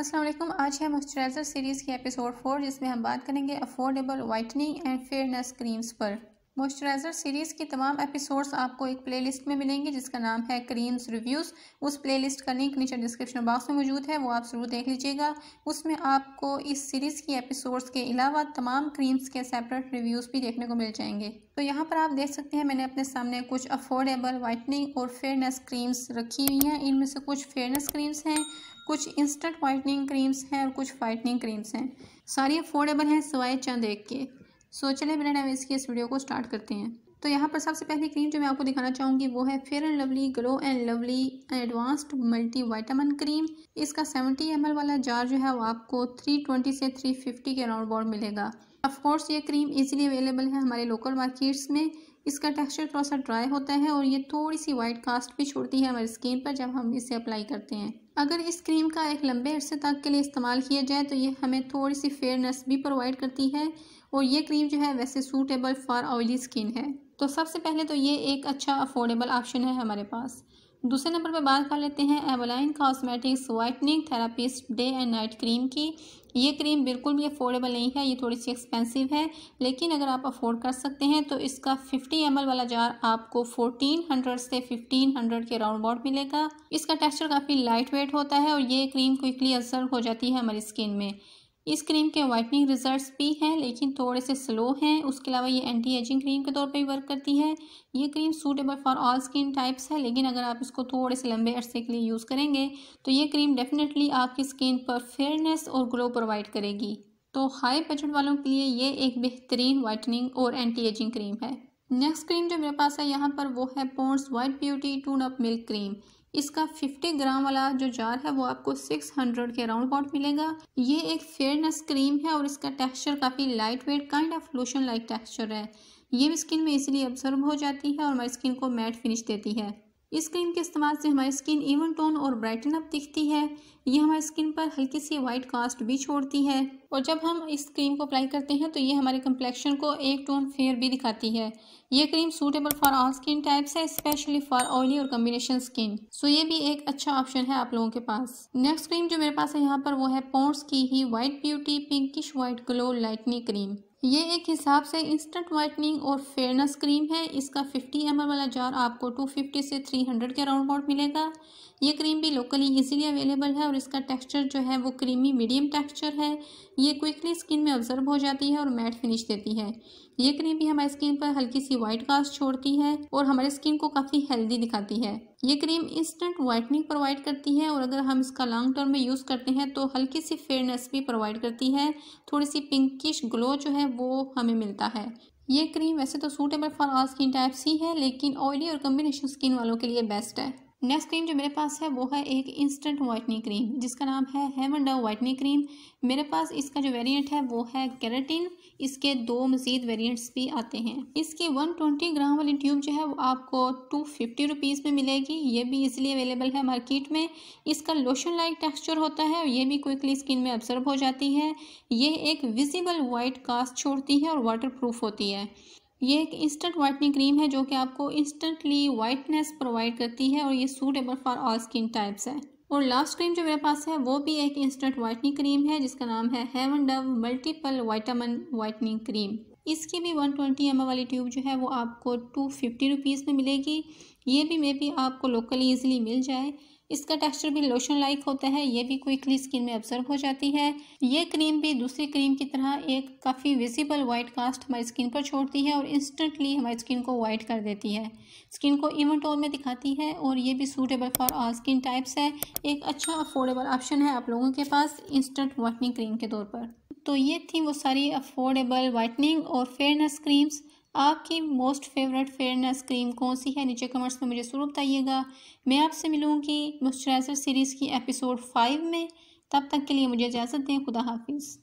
अस्सलाम वालेकुम आज है मॉइस्चराइज़र सीरीज़ की एपिसोड फोर जिसमें हम बात करेंगे affordable whitening and fairness creams पर मॉइस्चराइज़र सीरीज़ के तमाम एपिसोड्स आपको एक प्लेलिस्ट में मिलेंगे जिसका नाम है क्रीम्स रिव्यूज़ उस प्लेलिस्ट का लिंक नीचे डिस्क्रिप्शन बॉक्स में मौजूद है वो आप ज़रूर देख लीजिएगा उसमें आपको इस सीरीज़ की एपिसोड्स के अलावा तमाम क्रीम्स के सेपरेट रिव्यूज़ भी देखने को मिल जाएंगे तो यहाँ पर आप देख सकते हैं मैंने अपने सामने कुछ अफोर्डेबल वाइटनिंग और फेयरनेस क्रीम्स रखी हुई हैं इनमें से कुछ फेयरनेस क्रीम्स हैं कुछ इंस्टेंट वाइटनिंग क्रीम्स हैं और कुछ वाइटनिंग क्रीम्स हैं सारी अफोर्डेबल हैं सिवाय चंद एक के सो चले बिना नाम इसके इस वीडियो को स्टार्ट करते हैं तो यहाँ पर सबसे पहली क्रीम जो मैं आपको दिखाना चाहूँगी वो है Fair and Lovely glow and lovely advanced multi vitamin cream इसका 70 एम वाला जार जो है वो आपको 320 से 350 के अराउंड बॉर्ड मिलेगा ऑफकोर्स ये क्रीम इजीली अवेलेबल है हमारे लोकल मार्केट्स में इसका टेक्सचर थोड़ा सा ड्राई होता है और ये थोड़ी सी वाइट कास्ट भी छोड़ती है हमारी स्किन पर जब हम इसे अप्लाई करते हैं अगर इस क्रीम का एक लंबे अरसे तक के लिए इस्तेमाल किया जाए तो ये हमें थोड़ी सी फेयरनेस भी प्रोवाइड करती है और ये क्रीम जो है वैसे सूटेबल फॉर ऑयली स्किन है तो सबसे पहले तो ये एक अच्छा अफोर्डेबल ऑप्शन है हमारे पास दूसरे नंबर पर बात कर लेते हैं Eveline cosmetics whitening therapist day and night cream की ये क्रीम बिल्कुल भी अफोर्डेबल नहीं है ये थोड़ी सी एक्सपेंसिव है लेकिन अगर आप अफोर्ड कर सकते हैं तो इसका 50 एम वाला जार आपको 1400 से 1500 के राउंड बॉर्ड मिलेगा इसका टेक्सचर काफ़ी लाइट वेट होता है और ये क्रीम क्विकली असर हो जाती है हमारी स्किन में इस क्रीम के वाइटनिंग रिजल्ट्स भी हैं लेकिन थोड़े से स्लो हैं उसके अलावा ये एंटी एजिंग क्रीम के तौर पे भी वर्क करती है ये cream suitable for all skin types है लेकिन अगर आप इसको थोड़े से लंबे अरसे के लिए यूज़ करेंगे तो ये क्रीम डेफिनेटली आपकी स्किन पर फेयरनेस और ग्लो प्रोवाइड करेगी तो हाई बजट वालों के लिए ये एक बेहतरीन वाइटनिंग और एंटी एजिंग क्रीम है नेक्स्ट क्रीम जो मेरे पास है यहाँ पर वो है Pond's white beauty tone up milk cream इसका 50 ग्राम वाला जो जार है वो आपको 600 के अराउंड अबाउट मिलेगा ये एक फेयरनेस क्रीम है और इसका टेक्सचर काफ़ी light weight kind of lotion like texture है ये भी स्किन में इसलिए ऑब्जर्व हो जाती है और हमारी स्किन को मैट फिनिश देती है इस क्रीम के इस्तेमाल से हमारी स्किन इवन टोन और ब्राइटन अप दिखती है ये हमारी स्किन पर हल्की सी वाइट कास्ट भी छोड़ती है और जब हम इस क्रीम को अप्लाई करते हैं तो ये हमारे कम्प्लेक्शन को एक टोन फेयर भी दिखाती है ये cream suitable for all skin types है स्पेशली फॉर ऑयली और कम्बिनेशन स्किन सो ये भी एक अच्छा ऑप्शन है आप लोगों के पास नेक्स्ट क्रीम जो मेरे पास है यहाँ पर वो है पोर्ट्स की ही white beauty pinkish white glow lightening cream ये एक हिसाब से इंस्टेंट वाइटनिंग और फेयरनेस क्रीम है इसका 50 एम वाला जार आपको 250 से 300 के अराउंड अमाउंट मिलेगा ये क्रीम भी लोकली इजीली अवेलेबल है और इसका टेक्सचर जो है वो क्रीमी मीडियम टेक्सचर है ये क्विकली स्किन में ऑब्जर्व हो जाती है और मैट फिनिश देती है ये क्रीम भी हमारी स्किन पर हल्की सी वाइट कास्ट छोड़ती है और हमारी स्किन को काफ़ी हेल्दी दिखाती है ये क्रीम इंस्टेंट वाइटनिंग प्रोवाइड करती है और अगर हम इसका लॉन्ग टर्म में यूज़ करते हैं तो हल्की सी फेयरनेस भी प्रोवाइड करती है थोड़ी सी पिंकिश ग्लो जो है वो हमें मिलता है ये क्रीम वैसे तो suitable for all skin types ही है लेकिन ऑयली और कम्बिनेशन स्किन वालों के लिए बेस्ट है नेक्स्ट क्रीम जो मेरे पास है वो है एक इंस्टेंट वाइटनिंग क्रीम जिसका नाम है हेमंडा वाइटनिंग क्रीम मेरे पास इसका जो वेरिएंट है वो है कैरेटिन इसके दो मज़ीद वेरिएंट्स भी आते हैं इसकी 120 ग्राम वाली ट्यूब जो है वो आपको टू फिफ्टी रुपीज़ में मिलेगी ये भी इसलिए अवेलेबल है मार्केट में इसका लोशन लाइक टेक्स्चर होता है और ये भी क्विकली स्किन में ऑब्जर्व हो जाती है ये एक विजिबल वाइट कास्ट छोड़ती है और वाटर होती है ये एक इंस्टेंट वाइटनिंग क्रीम है जो कि आपको इंस्टेंटली वाइटनेस प्रोवाइड करती है और ये suitable for all skin types है और लास्ट क्रीम जो मेरे पास है वो भी एक इंस्टेंट वाइटनिंग क्रीम है जिसका नाम है Heaven Dove multiple vitamin whitening cream इसकी भी 120 ट्वेंटी वाली ट्यूब जो है वो आपको टू फिफ्टी रुपीज़ में मिलेगी ये भी मे भी आपको लोकली ईजिली मिल जाए इसका टेक्सचर भी लोशन लाइक होता है ये भी क्विकली स्किन में ऑब्जर्व हो जाती है ये क्रीम भी दूसरी क्रीम की तरह एक काफ़ी विजिबल वाइट कास्ट हमारी स्किन पर छोड़ती है और इंस्टेंटली हमारी स्किन को वाइट कर देती है स्किन को इवन टोन में दिखाती है और ये भी suitable for all skin types है एक अच्छा अफोर्डेबल ऑप्शन है आप लोगों के पास इंस्टेंट वाइटनिंग क्रीम के तौर पर तो ये थी वो सारी अफोर्डेबल वाइटनिंग और फेयरनेस क्रीम्स आपकी मोस्ट फेवरेट फेयरनेस क्रीम कौन सी है नीचे कमेंट्स में मुझे ज़रूर बताइएगा मैं आपसे मिलूँगी मॉइस्चराइज़र सीरीज़ की एपिसोड फाइव में तब तक के लिए मुझे इजाज़त दें खुदा हाफिज़